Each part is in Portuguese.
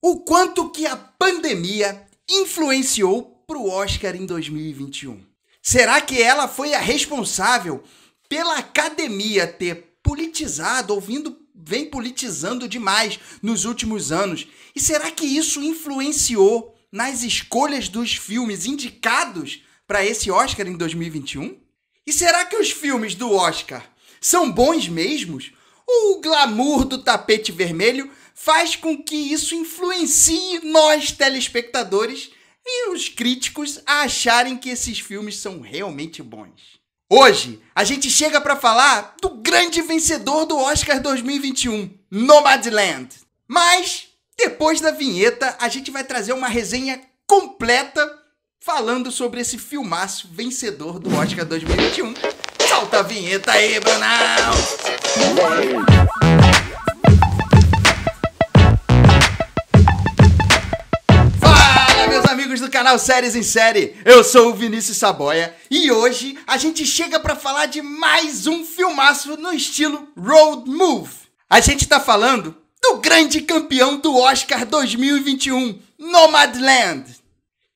O quanto que a pandemia influenciou para o Oscar em 2021? Será que ela foi a responsável pela academia ter politizado, ouvindo, vem politizando demais nos últimos anos? E será que isso influenciou nas escolhas dos filmes indicados para esse Oscar em 2021? E será que os filmes do Oscar são bons mesmos? Ou o glamour do tapete vermelho faz com que isso influencie nós, telespectadores, e os críticos a acharem que esses filmes são realmente bons. Hoje, a gente chega para falar do grande vencedor do Oscar 2021, Nomadland. Mas, depois da vinheta, a gente vai trazer uma resenha completa falando sobre esse filmaço vencedor do Oscar 2021. Solta a vinheta aí, Brunão! canal Séries em Série. Eu sou o Vinícius Saboia e hoje a gente chega para falar de mais um filmaço no estilo road move. A gente tá falando do grande campeão do Oscar 2021, Nomadland.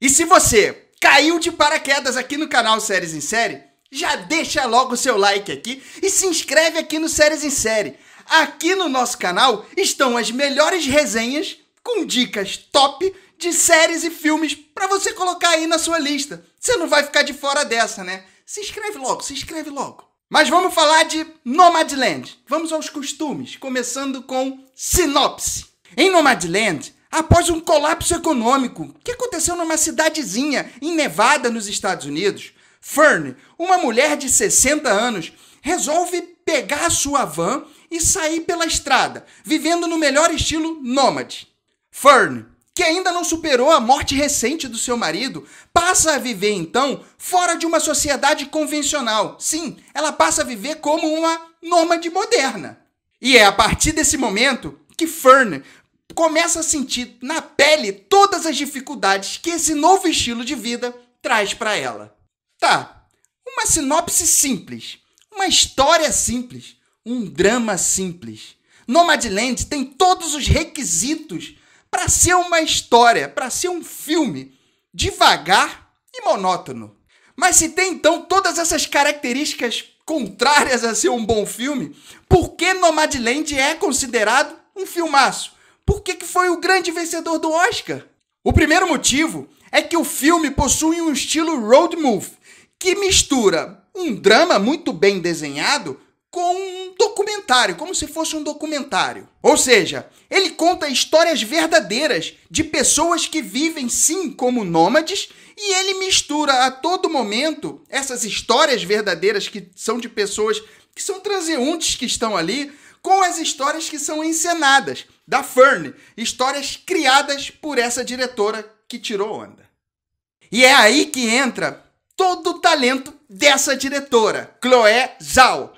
E se você caiu de paraquedas aqui no canal Séries em Série, já deixa logo o seu like aqui e se inscreve aqui no Séries em Série. Aqui no nosso canal estão as melhores resenhas com dicas top de séries e filmes para você colocar aí na sua lista. Você não vai ficar de fora dessa, né? Se inscreve logo, se inscreve logo. Mas vamos falar de Nomadland. Vamos aos costumes, começando com sinopse. Em Nomadland, após um colapso econômico que aconteceu numa cidadezinha em Nevada, nos Estados Unidos, Fern, uma mulher de 60 anos, resolve pegar a sua van e sair pela estrada, vivendo no melhor estilo nômade. Fern, que ainda não superou a morte recente do seu marido, passa a viver então fora de uma sociedade convencional. Sim, ela passa a viver como uma nômade moderna. E é a partir desse momento que Fern começa a sentir na pele todas as dificuldades que esse novo estilo de vida traz para ela. Tá, uma sinopse simples, uma história simples, um drama simples. Nomadland tem todos os requisitos para ser uma história, para ser um filme devagar e monótono. Mas se tem então todas essas características contrárias a ser um bom filme, por que Nomadland é considerado um filmaço? Por que, que foi o grande vencedor do Oscar? O primeiro motivo é que o filme possui um estilo road movie que mistura um drama muito bem desenhado com documentário, como se fosse um documentário. Ou seja, ele conta histórias verdadeiras de pessoas que vivem sim como nômades e ele mistura a todo momento essas histórias verdadeiras que são de pessoas que são transeuntes que estão ali com as histórias que são encenadas da Fern, histórias criadas por essa diretora que tirou onda. E é aí que entra todo o talento dessa diretora, Chloé Zhao,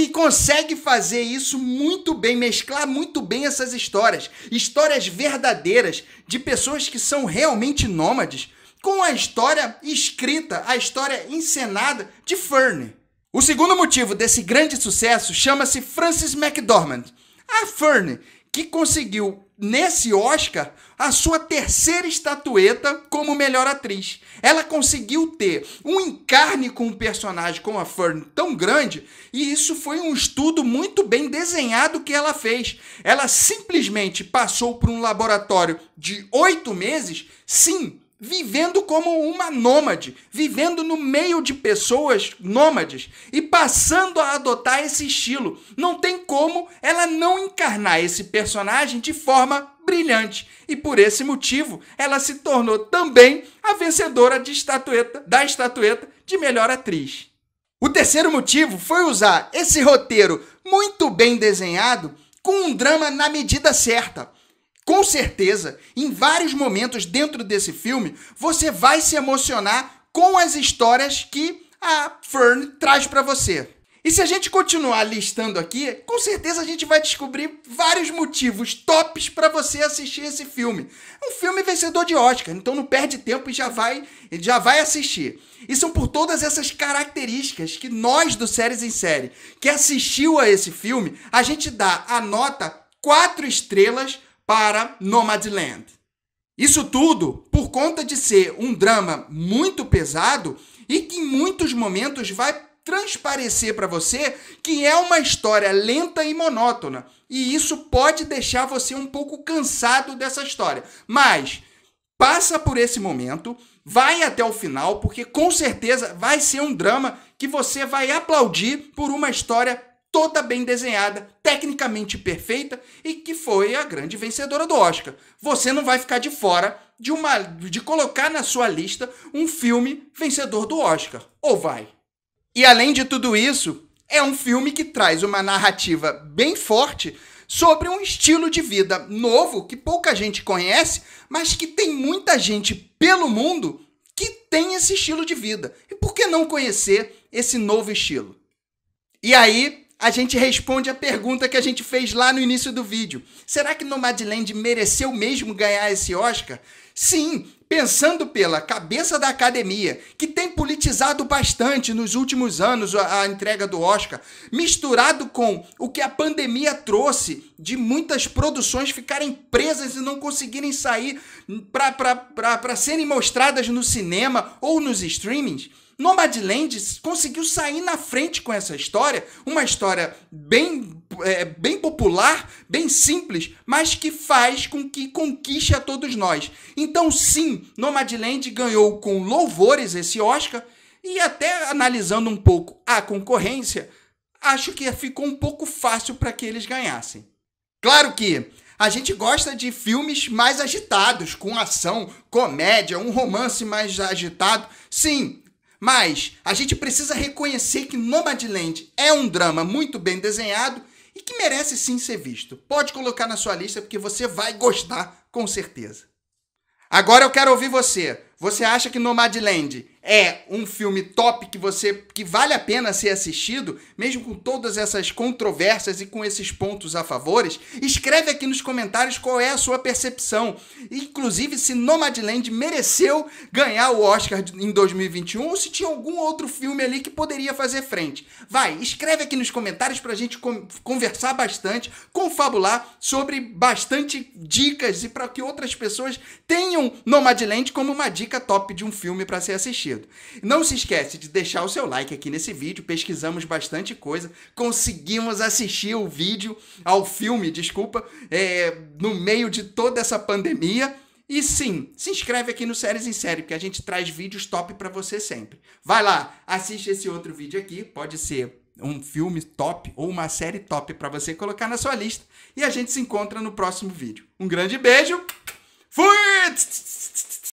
que consegue fazer isso muito bem, mesclar muito bem essas histórias, histórias verdadeiras de pessoas que são realmente nômades, com a história escrita, a história encenada de Fern. O segundo motivo desse grande sucesso chama-se Francis McDormand. A Fern, que conseguiu nesse Oscar a sua terceira estatueta como melhor atriz. Ela conseguiu ter um encarne com um personagem como a Fern tão grande, e isso foi um estudo muito bem desenhado que ela fez. Ela simplesmente passou por um laboratório de oito meses, sim, vivendo como uma nômade, vivendo no meio de pessoas nômades e passando a adotar esse estilo. Não tem como ela não encarnar esse personagem de forma brilhante. E por esse motivo, ela se tornou também a vencedora de estatueta, da estatueta de melhor atriz. O terceiro motivo foi usar esse roteiro muito bem desenhado com um drama na medida certa com certeza, em vários momentos dentro desse filme, você vai se emocionar com as histórias que a Fern traz para você. E se a gente continuar listando aqui, com certeza a gente vai descobrir vários motivos tops para você assistir esse filme. É um filme vencedor de Oscar, então não perde tempo e já vai, já vai assistir. E são por todas essas características que nós do Séries em Série, que assistiu a esse filme, a gente dá a nota 4 estrelas para Nomadland. Isso tudo por conta de ser um drama muito pesado e que em muitos momentos vai transparecer para você que é uma história lenta e monótona. E isso pode deixar você um pouco cansado dessa história. Mas passa por esse momento, vai até o final, porque com certeza vai ser um drama que você vai aplaudir por uma história toda bem desenhada, tecnicamente perfeita e que foi a grande vencedora do Oscar. Você não vai ficar de fora de uma de colocar na sua lista um filme vencedor do Oscar, ou vai? E além de tudo isso, é um filme que traz uma narrativa bem forte sobre um estilo de vida novo que pouca gente conhece, mas que tem muita gente pelo mundo que tem esse estilo de vida. E por que não conhecer esse novo estilo? E aí, a gente responde a pergunta que a gente fez lá no início do vídeo. Será que Nomadland mereceu mesmo ganhar esse Oscar? Sim, pensando pela cabeça da academia, que tem politizado bastante nos últimos anos a, entrega do Oscar, misturado com o que a pandemia trouxe de muitas produções ficarem presas e não conseguirem sair para serem mostradas no cinema ou nos streamings. Nomadland conseguiu sair na frente com essa história, uma história bem, é, bem popular, bem simples, mas que faz com que conquiste a todos nós. Então, sim, Nomadland ganhou com louvores esse Oscar e até analisando um pouco a concorrência, acho que ficou um pouco fácil para que eles ganhassem. Claro que a gente gosta de filmes mais agitados, com ação, comédia, um romance mais agitado. Sim, mas a gente precisa reconhecer que Nomadland é um drama muito bem desenhado e que merece sim ser visto. Pode colocar na sua lista porque você vai gostar com certeza. Agora eu quero ouvir você. Você acha que Nomadland é um filme top que você que vale a pena ser assistido, mesmo com todas essas controvérsias e com esses pontos a favores, escreve aqui nos comentários qual é a sua percepção. Inclusive se Nomadland mereceu ganhar o Oscar em 2021 ou se tinha algum outro filme ali que poderia fazer frente. Vai, escreve aqui nos comentários pra gente conversar bastante, confabular sobre bastante dicas e para que outras pessoas tenham Nomadland como uma dica top de um filme para ser assistido. Não se esquece de deixar o seu like aqui nesse vídeo, pesquisamos bastante coisa, conseguimos assistir o vídeo, ao filme, desculpa, é, no meio de toda essa pandemia. E sim, se inscreve aqui no Séries em Série, que a gente traz vídeos top para você sempre. Vai lá, assiste esse outro vídeo aqui, pode ser um filme top ou uma série top para você colocar na sua lista. E a gente se encontra no próximo vídeo. Um grande beijo, fui!